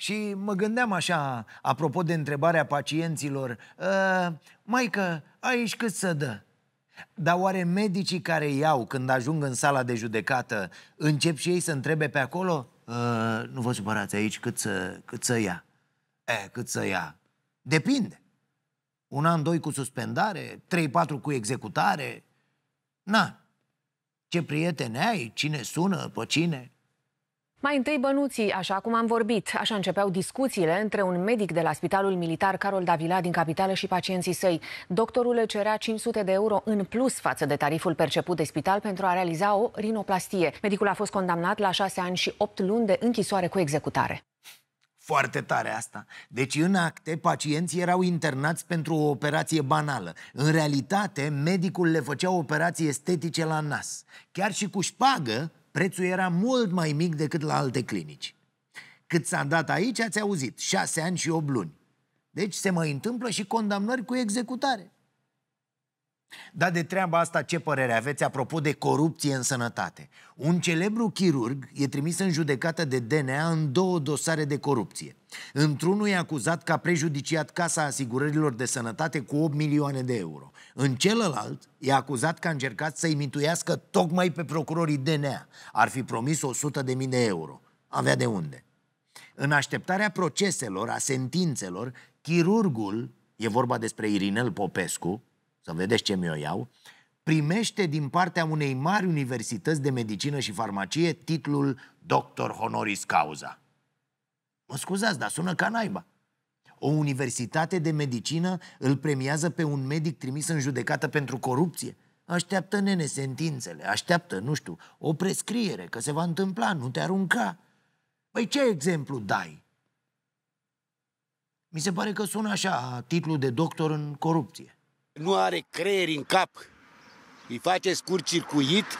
Și mă gândeam așa, apropo de întrebarea pacienților, ă, Maică, aici cât să dă? Dar oare medicii care iau când ajung în sala de judecată încep și ei să întrebe pe acolo? Ă, nu vă supărați aici, cât să, cât să ia? E, cât să ia? Depinde. Un an, doi cu suspendare, trei, patru cu executare. Na, ce prieteni ai, cine sună, pe cine... Mai întâi bănuții, așa cum am vorbit. Așa începeau discuțiile între un medic de la Spitalul Militar Carol Davila din capitală și pacienții săi. Doctorul le cerea 500 de euro în plus față de tariful perceput de spital pentru a realiza o rinoplastie. Medicul a fost condamnat la 6 ani și 8 luni de închisoare cu executare. Foarte tare asta. Deci în acte pacienții erau internați pentru o operație banală. În realitate, medicul le făcea operații estetice la nas. Chiar și cu șpagă, prețul era mult mai mic decât la alte clinici. Cât s-a dat aici, ați auzit, șase ani și 8 luni. Deci se mai întâmplă și condamnări cu executare. Dar de treaba asta ce părere aveți apropo de corupție în sănătate? Un celebru chirurg e trimis în judecată de DNA în două dosare de corupție. Într-unul e acuzat că a prejudiciat Casa Asigurărilor de Sănătate cu 8 milioane de euro. În celălalt e acuzat că a încercat să-i mituiască tocmai pe procurorii DNA. Ar fi promis 100 de mii de euro. Avea de unde. În așteptarea proceselor, a sentințelor, chirurgul, e vorba despre Irinel Popescu, să vedeți ce mi-o iau, primește din partea unei mari universități de medicină și farmacie titlul doctor honoris causa. Mă scuzați, dar sună ca naiba. O universitate de medicină îl premiază pe un medic trimis în judecată pentru corupție. Așteaptă nene sentințele, așteaptă, nu știu, o prescriere, că se va întâmpla, nu te arunca. Păi ce exemplu dai? Mi se pare că sună așa, titlul de doctor în corupție nu are creier în cap, îi face scurt circuit